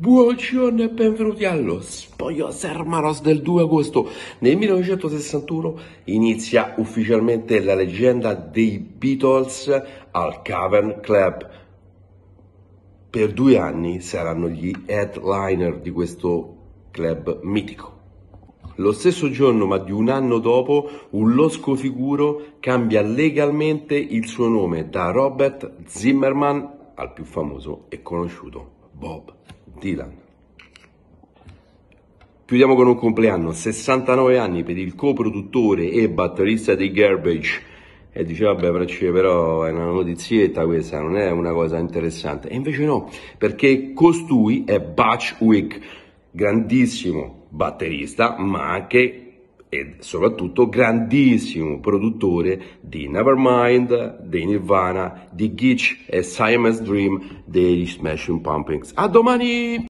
Buongiorno e benvenuti allo Spoglios Hermanos del 2 agosto. Nel 1961 inizia ufficialmente la leggenda dei Beatles al Cavern Club. Per due anni saranno gli headliner di questo club mitico. Lo stesso giorno, ma di un anno dopo, un losco figuro cambia legalmente il suo nome da Robert Zimmerman al più famoso e conosciuto Bob Dylan. Chiudiamo con un compleanno, 69 anni per il coproduttore e batterista di Garbage. E dice, vabbè Franci, però è una notizietta questa, non è una cosa interessante. E invece no, perché costui è Butch Wick, grandissimo batterista, ma anche e soprattutto grandissimo produttore di Nevermind, di Nirvana, di Gitch e Simon's Dream degli Smashing Pumpkins. A domani!